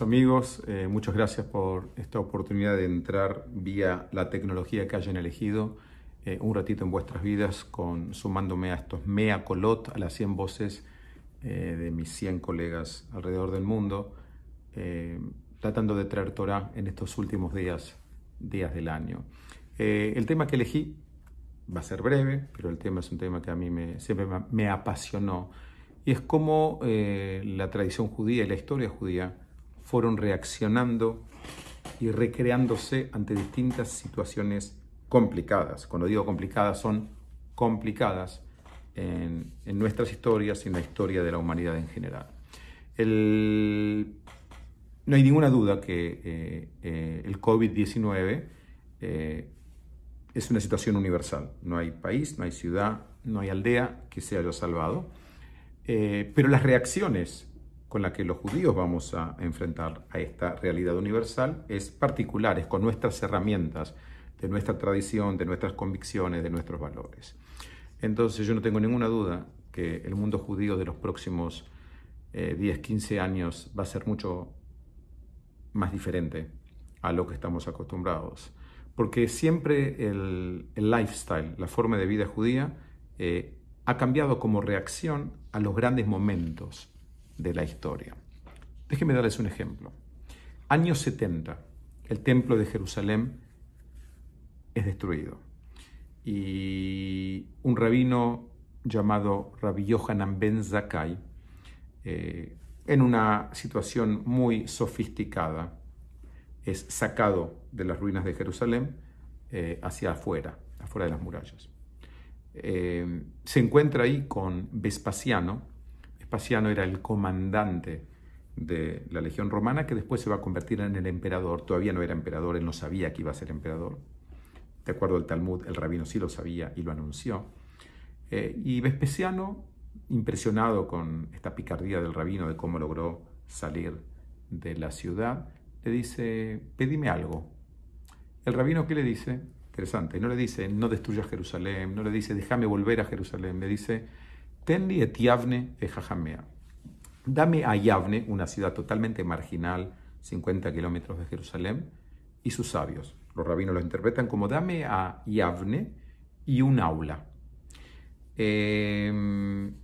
amigos, eh, muchas gracias por esta oportunidad de entrar vía la tecnología que hayan elegido eh, un ratito en vuestras vidas con sumándome a estos mea colot, a las 100 voces eh, de mis 100 colegas alrededor del mundo, tratando de traer Torah en estos últimos días, días del año. el tema que elegí va a ser breve, pero el tema es un tema que a mí me, siempre me apasionó y es como la tradición judía y la historia judía fueron reaccionando y recreándose ante distintas situaciones complicadas. Cuando digo complicadas, son complicadas en, nuestras historias y en la historia de la humanidad en general. no hay ninguna duda que eh, eh, el COVID-19 eh, es una situación universal. No hay país, no hay ciudad, no hay aldea que se haya salvado. pero las reacciones con la que los judíos vamos a enfrentar a esta realidad universal es particular, es con nuestras herramientas, de nuestra tradición, de nuestras convicciones, de nuestros valores. Entonces yo no tengo ninguna duda que el mundo judío de los próximos 10, eh, 15 años va a ser mucho más diferente a lo que estamos acostumbrados. Porque siempre el, lifestyle, la forma de vida judía, eh, ha cambiado como reacción a los grandes momentos de la historia. Déjenme darles un ejemplo. Años 70, el templo de Jerusalén es destruido y un rabino llamado Rabbi Yohanan Ben Zakai, eh, en una situación muy sofisticada, es sacado de las ruinas de Jerusalén eh, hacia afuera, afuera de las murallas. Eh, se encuentra ahí con Vespasiano, Vespasiano era el comandante de la legión romana que después se va a convertir en el emperador. Todavía no era emperador, él no sabía que iba a ser emperador. De acuerdo al Talmud, el rabino sí lo sabía y lo anunció. Eh, y Vespasiano, impresionado con esta picardía del rabino de cómo logró salir de la ciudad, le dice, pedime algo. El rabino, ¿qué le dice? Interesante, no le dice, no destruyas Jerusalén, no le dice, déjame volver a Jerusalén, me dice, Tenli et Yavne de Jajamea. Dame a Yavne, una ciudad totalmente marginal, 50 kilómetros de Jerusalén, y sus sabios. Los rabinos lo interpretan como dame a Yavne y un aula. Em,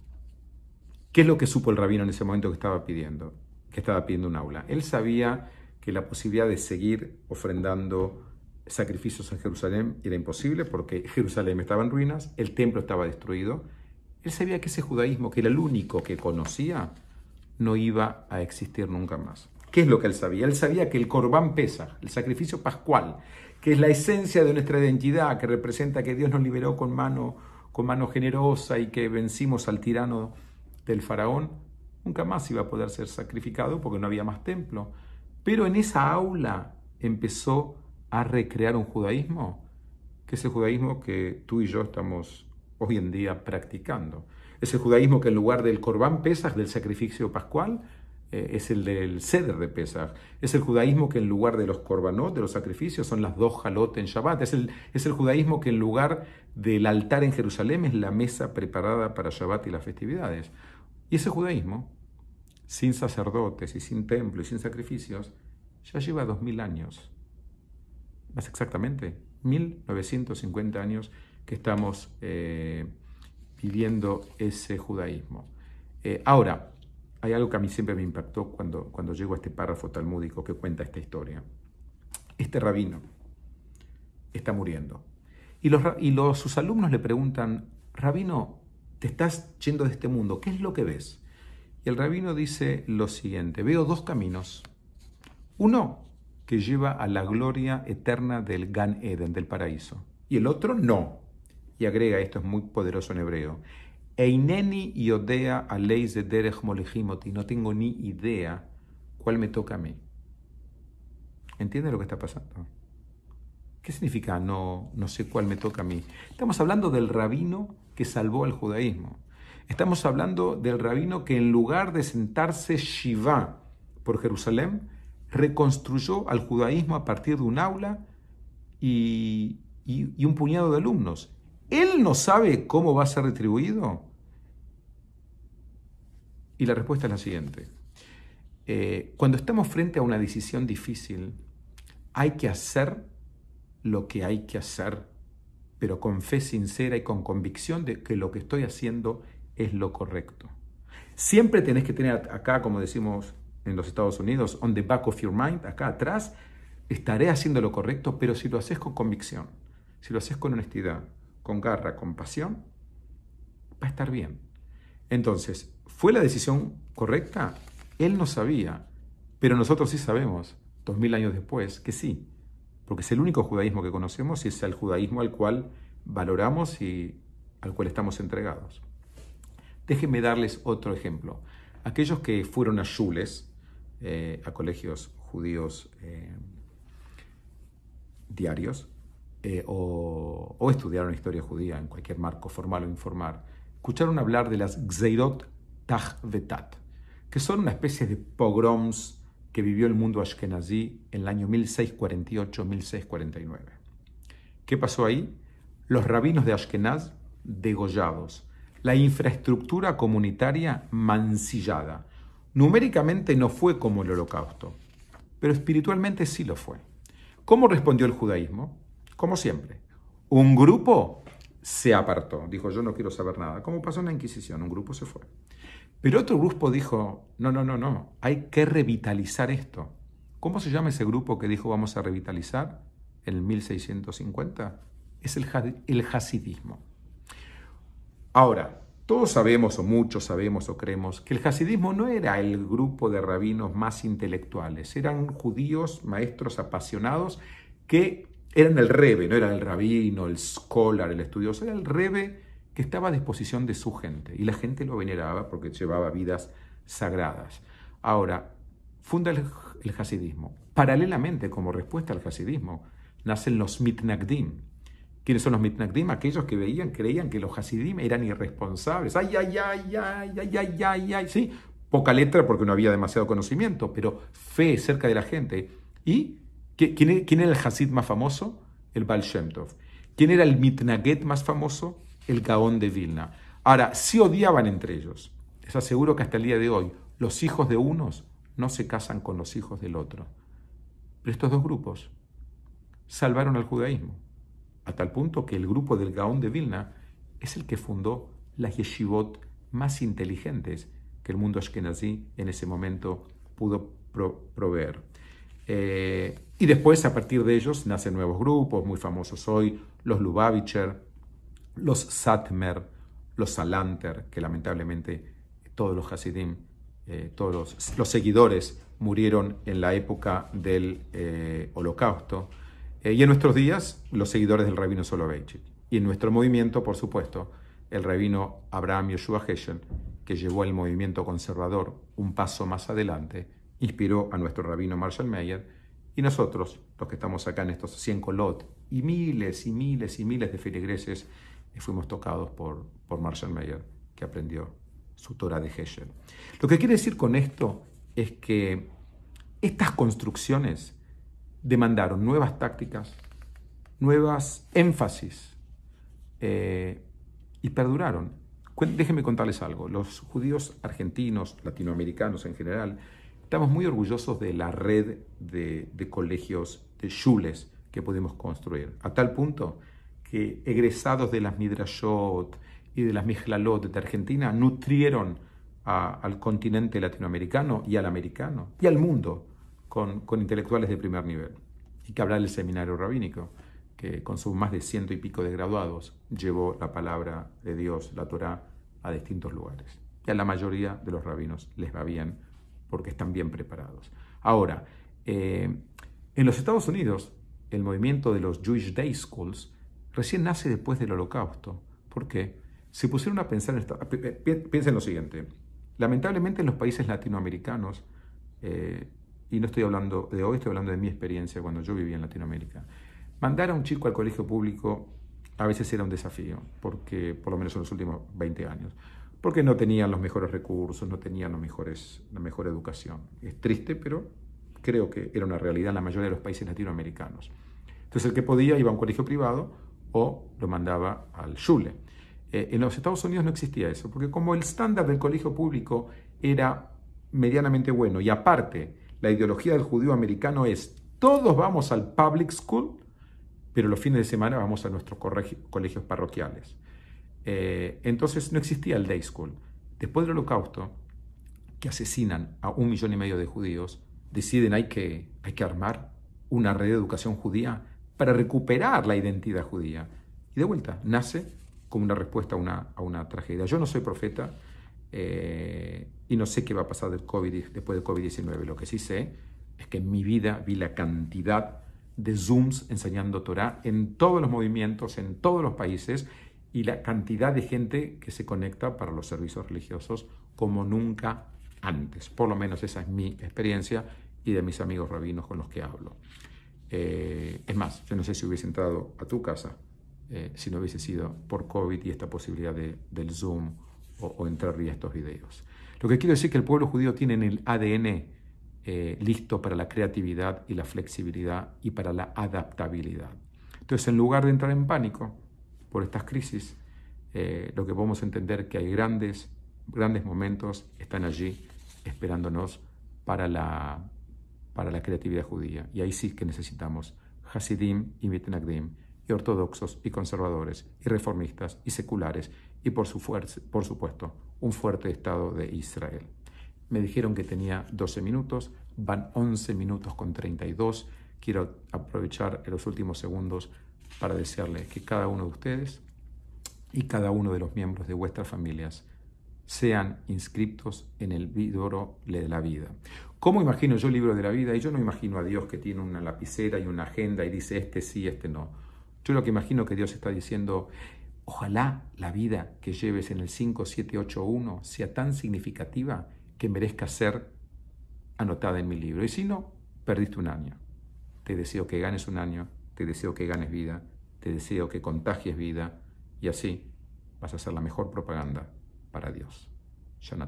¿Qué es lo que supo el rabino en ese momento que estaba pidiendo? Que estaba pidiendo un aula. Él sabía que la posibilidad de seguir ofrendando sacrificios en Jerusalén era imposible porque Jerusalén estaba en ruinas, el templo estaba destruido él sabía que ese judaísmo, que era el único que conocía, no iba a existir nunca más. ¿Qué es lo que él sabía? Él sabía que el corbán pesa, el sacrificio pascual, que es la esencia de nuestra identidad, que representa que Dios nos liberó con mano, con mano generosa y que vencimos al tirano del faraón, nunca más iba a poder ser sacrificado porque no había más templo. Pero en esa aula empezó a recrear un judaísmo, que es el judaísmo que tú y yo estamos hoy en día practicando. Ese judaísmo que en lugar del corbán Pesach, del sacrificio pascual, eh, es el del ceder de Pesach. Es el judaísmo que en lugar de los corbanot, de los sacrificios, son las dos jalotes en Shabbat. Es el, es el judaísmo que en lugar del altar en Jerusalén es la mesa preparada para Shabbat y las festividades. Y ese judaísmo, sin sacerdotes y sin templo y sin sacrificios, ya lleva dos mil años. Más exactamente, 1950 años que estamos viviendo eh, ese judaísmo. Eh, ahora, hay algo que a mí siempre me impactó cuando, cuando llego a este párrafo talmúdico que cuenta esta historia. Este rabino está muriendo. Y, los, sus alumnos le preguntan, rabino, te estás yendo de este mundo, ¿qué es lo que ves? Y el rabino dice lo siguiente, veo dos caminos. Uno que lleva a la gloria eterna del Gan Eden, del paraíso. Y el otro no, y agrega, esto es muy poderoso en hebreo, Eineni y odea a ley de derech y no tengo ni idea cuál me toca a mí. ¿Entiende lo que está pasando? ¿Qué significa no, no sé cuál me toca a mí? Estamos hablando del rabino que salvó al judaísmo. Estamos hablando del rabino que en lugar de sentarse Shiva por Jerusalén, reconstruyó al judaísmo a partir de un aula y un puñado de alumnos. ¿Él no sabe cómo va a ser retribuido? Y la respuesta es la siguiente. Eh, cuando estamos frente a una decisión difícil, hay que hacer lo que hay que hacer, pero con fe sincera y con convicción de que lo que estoy haciendo es lo correcto. Siempre tenés que tener acá, como decimos en los Estados Unidos, on the back of your mind, acá atrás, estaré haciendo lo correcto, pero si lo haces con convicción, si lo haces con honestidad, con garra, con pasión, va a estar bien. Entonces, ¿fue la decisión correcta? Él no sabía, pero nosotros sí sabemos, dos mil años después, que sí, porque es el único judaísmo que conocemos y es el judaísmo al cual valoramos y al cual estamos entregados. Déjenme darles otro ejemplo. Aquellos que fueron a shules, eh, a colegios judíos eh, diarios, eh, o, estudiaron historia judía en cualquier marco formal o informal, escucharon hablar de las Gzeirot Tachvetat, que son una especie de pogroms que vivió el mundo ashkenazí en el año 1648-1649. ¿Qué pasó ahí? Los rabinos de Ashkenaz degollados, la infraestructura comunitaria mancillada. Numéricamente no fue como el holocausto, pero espiritualmente sí lo fue. ¿Cómo respondió el judaísmo? como siempre, un grupo se apartó, dijo yo no quiero saber nada, como pasó en la Inquisición, un grupo se fue. Pero otro grupo dijo, no, no, no, no, hay que revitalizar esto. ¿Cómo se llama ese grupo que dijo vamos a revitalizar en 1650? Es el, el hasidismo. Ahora, todos sabemos, o muchos sabemos, o creemos, que el hasidismo no era el grupo de rabinos más intelectuales, eran judíos, maestros apasionados, que eran el rebe, no era el rabino, el scholar, el estudioso, era el rebe que estaba a disposición de su gente y la gente lo veneraba porque llevaba vidas sagradas. Ahora, funda el, hasidismo. Paralelamente, como respuesta al hasidismo, nacen los mitnagdim. ¿Quiénes son los mitnagdim? Aquellos que veían, creían que los hasidim eran irresponsables. Ay, ay, ay, ay, ay, ay, ay, ay. Sí, poca letra porque no había demasiado conocimiento, pero fe cerca de la gente. Y e-, ¿Quién, era el Hasid más famoso? El Baal Shem ¿Quién era el Mitnaget más famoso? El Gaón de Vilna. Ahora, sí odiaban entre ellos. Les aseguro que hasta el día de hoy, los hijos de unos no se casan con los hijos del otro. Pero estos dos grupos salvaron al judaísmo, a tal punto que el grupo del Gaón de Vilna es el que fundó las yeshivot más inteligentes que el mundo ashkenazí en ese momento pudo proveer. Eh, y después, a partir de ellos, nacen nuevos grupos, muy famosos hoy, los Lubavitcher, los Satmer, los Salanter, que lamentablemente todos los Hasidim, eh, todos los, seguidores murieron en la época del eh, Holocausto. y en nuestros días, los seguidores del rabino Soloveitchik. Y en nuestro movimiento, por supuesto, el rabino Abraham Yoshua Heschel, que llevó el movimiento conservador un paso más adelante inspiró a nuestro rabino Marshall Mayer y nosotros, los que estamos acá en estos 100 colot y miles y miles y miles de feligreses, eh, fuimos tocados por, Marshall Mayer que aprendió su Torah de Heschel. Lo que quiere decir con esto es que estas construcciones demandaron nuevas tácticas, nuevas énfasis eh, y perduraron. Déjenme contarles algo. Los judíos argentinos, latinoamericanos en general, Estamos muy orgullosos de la red de, colegios, de shules que pudimos construir, a tal punto que egresados de las Midrashot y de las Mijlalot de Argentina nutrieron al continente latinoamericano y al americano y al mundo con, intelectuales de primer nivel. Y que hablar del seminario rabínico, que con sus más de ciento y pico de graduados llevó la palabra de Dios, la Torá, a distintos lugares. Y a la mayoría de los rabinos les va bien porque están bien preparados. Ahora, eh, en los Estados Unidos, el movimiento de los Jewish Day Schools recién nace después del Holocausto. ¿Por qué? Se pusieron a pensar, en eh, piensen lo siguiente, lamentablemente en los países latinoamericanos, eh, y no estoy hablando de hoy, estoy hablando de mi experiencia cuando yo vivía en Latinoamérica, mandar a un chico al colegio público a veces era un desafío, porque por lo menos en los últimos 20 años, porque no tenían los mejores recursos, no tenían los mejores, la mejor educación. Es triste, pero creo que era una realidad en la mayoría de los países latinoamericanos. Entonces el que podía iba a un colegio privado o lo mandaba al Shule. Eh, en los Estados Unidos no existía eso, porque como el estándar del colegio público era medianamente bueno, y aparte la ideología del judío americano es todos vamos al public school, pero los fines de semana vamos a nuestros colegios parroquiales. Eh, entonces no existía el Day School. Después del holocausto, que asesinan a un millón y medio de judíos, deciden hay que, hay que armar una red de educación judía para recuperar la identidad judía. Y de vuelta, nace como una respuesta a una, tragedia. Yo no soy profeta eh, y no sé qué va a pasar del COVID, después del COVID-19. Lo que sí sé es que en mi vida vi la cantidad de Zooms enseñando Torá en todos los movimientos, en todos los países, y la cantidad de gente que se conecta para los servicios religiosos como nunca antes. Por lo menos esa es mi experiencia y de mis amigos rabinos con los que hablo. Eh, es más, yo no sé si hubiese entrado a tu casa eh, si no hubiese sido por COVID y esta posibilidad del Zoom o, o entrar estos videos. Lo que quiero decir es que el pueblo judío tiene en el ADN eh, listo para la creatividad y la flexibilidad y para la adaptabilidad. Entonces, en lugar de entrar en pánico, por estas crisis, eh, lo que podemos entender que hay grandes, grandes momentos, están allí esperándonos para la, para la creatividad judía. Y ahí sí que necesitamos Hasidim y Mitnagdim, y ortodoxos y conservadores, y reformistas y seculares, y por, su por supuesto, un fuerte Estado de Israel. Me dijeron que tenía 12 minutos, van 11 minutos con 32. Quiero aprovechar los últimos segundos para desearles que cada uno de ustedes y cada uno de los miembros de vuestras familias sean inscriptos en el libro de la vida. ¿Cómo imagino yo el libro de la vida? Y yo no imagino a Dios que tiene una lapicera y una agenda y dice este sí, este no. Yo lo que imagino que Dios está diciendo, ojalá la vida que lleves en el 5781 sea tan significativa que merezca ser anotada en mi libro. Y si no, perdiste un año. Te deseo que ganes un año te deseo que ganes vida, te deseo que contagies vida y así vas a hacer la mejor propaganda para Dios. Shana